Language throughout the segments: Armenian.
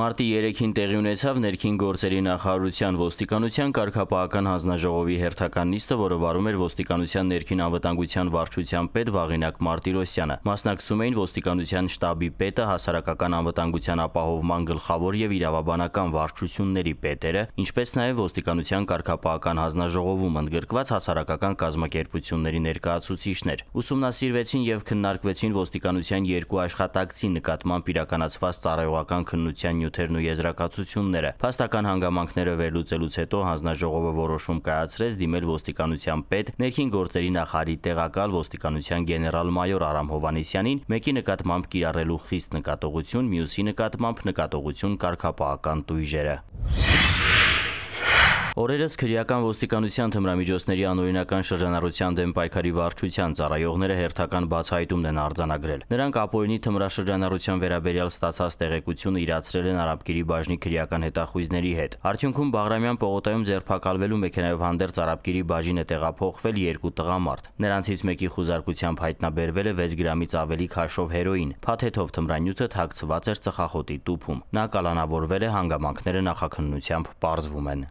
Մարտի 3-ին տեղի ունեցավ ներքին գործերի նախարարության ոստիկանության կարգապահական հանձնաժողովի հերթական նիստը, որը վարում էր ոստիկանության ներքին անվտանգության վարչության պետ Վաղինակ Մարտիրոսյանը։ Մասնակցում էին ոստիկանության շտաբի պետը, հասարակական անվտանգության ապահովման գլխավոր եւ իրավաբանական վարչությունների պետերը, ինչպես նաեւ ոստիկանության կարգապահական հանձնաժողովում ընդգրկված հասարակական կազմակերպությունների ներկայացուցիչներ։ Ուսումնասիրվեցին եւ քննարկվեցին ոստիկանության երկու աշխատակցի նկատմամբ իրականացված ծառայողական քննության նյութերն ու եզրակացությունները։ Փաստական հանգամանքները վերլուծելուց հետո հանձնաժողովը որոշում կայացրեց դիմել ոստիկանության պետ, ներքին գործերի նախարարի տեղակալ ոստիկանության գեներալ-մայոր Արամ Հովանեսյանին, մեկի նկատմամբ կիրառելու խիստ նկատողություն, մյուսի նկատմամբ նկատողություն կարգապահական տույժերը։ Օրերս քրեական ոստիկանության թմրամիջոցների անօրինական շրջանառության դեմ պայքարի վարչության ծառայողները հերթական բացահայտումն են արձանագրել։ Նրանք ապօրինի թմրաշրջանառության վերաբերյալ ստացած տեղեկությունը իրացրել են Արաբկիրի բաժնի քրեական հետախույզների հետ։ Արդյունքում Բաղրամյան պողոտայում ձերբակալվելու մեքենայով հանդերձ Արաբկիրի բաժին է տեղափոխվել երկու տղամարդ։ Նրանցից մեկի խուզարկությամբ հայտնաբերվել է 6 գրամից ավելի քաշով հերոին։ Փաթեթով թմրանյութը թաքցված էր ծխախոտի տուփում։ Նա կալանավորվել է հանգամանքները նախաքննությամբ, ողջվում են։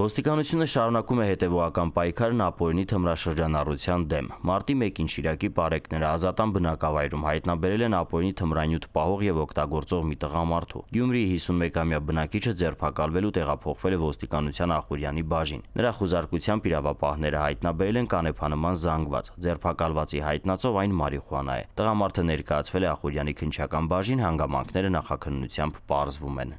Ոստիկանությունը շարունակում է հետևողական պայքարը Նապոլնի թմրաշրջանառության դեմ։ Մարտի 1-ին Շիրակի բարեկները ազատան բնակավայրում հայտնաբերել են Նապոլնի թմրանյութ պահող եւ օգտագործող մի տղամարդու։ Գյումրիի 51-ամյա բնակիչը ձերբակալվել ու տեղափոխվել է ոստիկանության Ախուրյանի բաժին։ Նրա խուզարկությամբ իրավապահները հայտնաբերել են կանեփանման զանգված։ Ձերբակալվածի հայտնածով այն մարիխուանա է։ Տղամարդը ներկայացվել է Ախուրյանի քնչական բաժին, հանգամանքները նախաքննությամբ պարզվում են։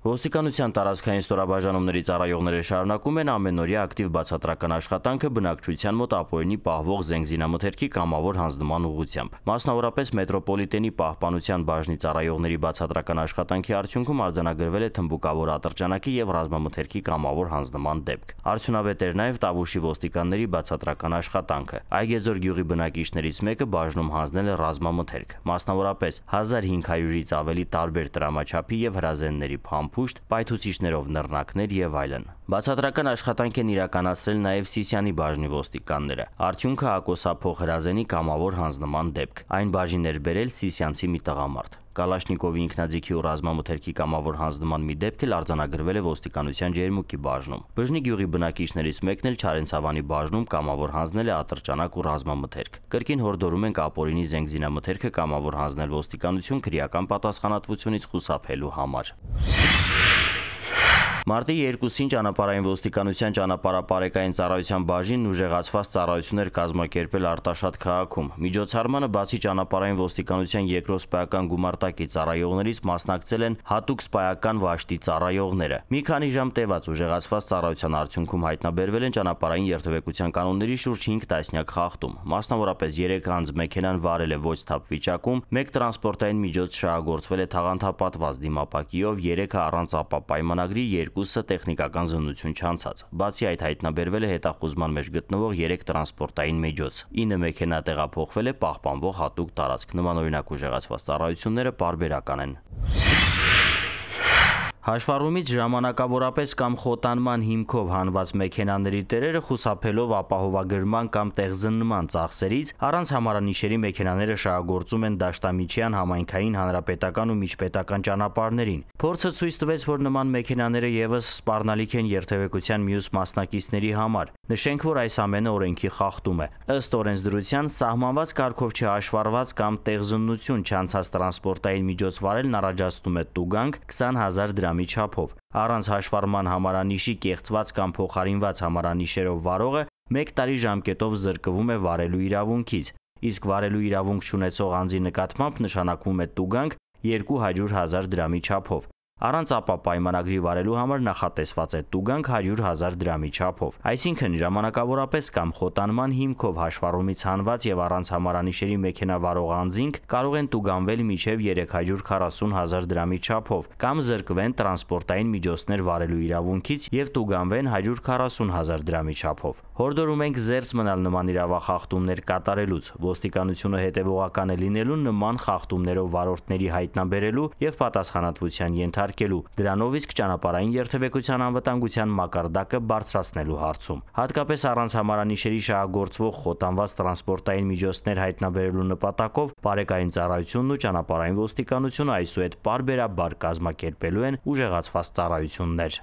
Ոստիկանության տարածքային ստորաբաժանումների ծառայողները շարունակում են ամենօրյա ակտիվ բացատրական աշխատանքը բնակչության մոտ ապօրինի պահվող զենգզինամթերքի կամավոր հանձնման ուղղությամբ։ Մասնավորապես մետրոպոլիտենի պահպանության բաժնի ծառայողների բացատրական աշխատանքի արդյունքում արձանագրվել է թմբուկավոր ատրճանակի եւ ռազմամթերքի կամավոր հանձնման դեպք։ Արդյունավետ էր նաեւ Տավուշի ոստիկանների բացատրական աշխատանքը։ Այգեձոր գյուղի բնակիչներից մեկը բաժնում հանձնել է ռազմամթերք, մասնավորապես 1500-ից ավելի տարբեր տրամաչափի եւ հրազենների փամ փամփուշտ, պայթուցիչներով նռնակներ եւ այլն։ Բացատրական աշխատանք են իրականացրել նաեւ Սիսյանի բաժնի ոստիկանները։ Արդյունքը հակոսափող հրազենի կամավոր հանձնման դեպք։ Այն բաժին էր բերել Սիսյանցի մի տղամարդ։ Կալաշնիկովի ինքնաձիգի ու ռազմամթերքի կամավոր հանձնման մի դեպք էլ արձանագրվել է ոստիկանության ջերմուկի բաժնում։ Բժնի գյուղի բնակիչներից մեկն էլ Չարենց Հավանի բաժնում կամավոր հանձնել է ատրճանակ ու ռազմամթերք։ Կրկին հորդորում ենք ապօրինի զենգզինամթերքը կամավոր հանձնել ոստիկանություն քրեական պատասխանատվությունից խուսափելու համար։ Մարտի 2-ին ճանապարհային ոստիկանության ճանապարհապարեկային ծառայության բաժինն ուժեղացված ծառայություններ կազմակերպել Արտաշատ քաղաքում։ Միջոցառմանը բացի ճանապարհային ոստիկանության երկրորդ սպայական գումարտակի ծառայողներից մասնակցել են հատուկ սպայական վաշտի ծառայողները։ Մի քանի ժամ տևած ուժեղացված ծառայության արդյունքում հայտնաբերվել են ճանապարհային երթևեկության կանոնների շուրջ 5 տասնյակ խախտում։ Մասնավորապես 3 անձ մեքենան վարել է ոչ թափ վիճակում, մեկ տրանսպորտային միջոց շահագործվել է թաղանթապատված դիմապակիով, 3-ը առանց ապա պայմանագրի, 2 երկուսը տեխնիկական զննություն չանցած։ Բացի այդ հայտնաբերվել է հետախուզման մեջ գտնվող 3 տրանսպորտային միջոց։ 9 մեքենա տեղափոխվել է պահպանվող հատուկ տարածք։ Նման օրինակ ուժեղացված ծառայությունները բարբերական են։ Հաշվառումից ժամանակավորապես կամ խոտանման հիմքով հանված մեքենաների տերերը խուսափելով ապահովագրման կամ տեղզննման ծախսերից առանց համարանիշերի մեքենաները շահագործում են դաշտամիջյան համայնքային հանրապետական ու միջպետական ճանապարհներին։ Փորձը ցույց տվեց, որ նման մեքենաները եւս սպառնալիք են երթևեկության մյուս մասնակիցների համար։ Նշենք, որ այս ամենը օրենքի խախտում է։ Ըստ օրենսդրության սահմանված կարգով չհաշվարված կամ տեղզնություն չանցած տրանսպորտային միջոց վարելն առաջացնում է տուգանք 20000 դրամի չափով։ Առանց հաշվառման համարանիշի կեղծված կամ փոխարինված համարանիշերով վարողը 1 տարի ժամկետով զրկվում է վարելու իրավունքից, իսկ վարելու իրավունք չունեցող անձի նկատմամբ նշանակվում է տուգանք 200.000 դրամի չափով։ Առանց ապա պայմանագրի վարելու համար նախատեսված է տուգանք 100 հազար դրամի չափով։ Այսինքն ժամանակավորապես կամ խոտանման հիմքով հաշվառումից հանված եւ առանց համարանիշերի մեքենավարող անձինք կարող են տուգանվել մինչեւ 340 հազար դրամի չափով կամ զրկվեն տրանսպորտային միջոցներ վարելու իրավունքից եւ տուգանվեն 140 հազար դրամի չափով։ Հորդորում ենք զերծ մնալ նման իրավախախտումներ կատարելուց, ոստիկանությունը հետևողական է լինելու նման խախտումներով վարորդների հայտնաբերելու եւ պատասխանատվության ենթարկելու քննարկելու, դրանով իսկ ճանապարհային երթևեկության անվտանգության մակարդակը բարձրացնելու հարցում։ Հատկապես առանց համարանիշերի շահագործվող խոտանված տրանսպորտային միջոցներ հայտնաբերելու նպատակով բարեկային ծառայությունն ու ճանապարհային ոստիկանությունը այսուհետ պարբերաբար կազմակերպելու են ուժեղացված ծառայություններ։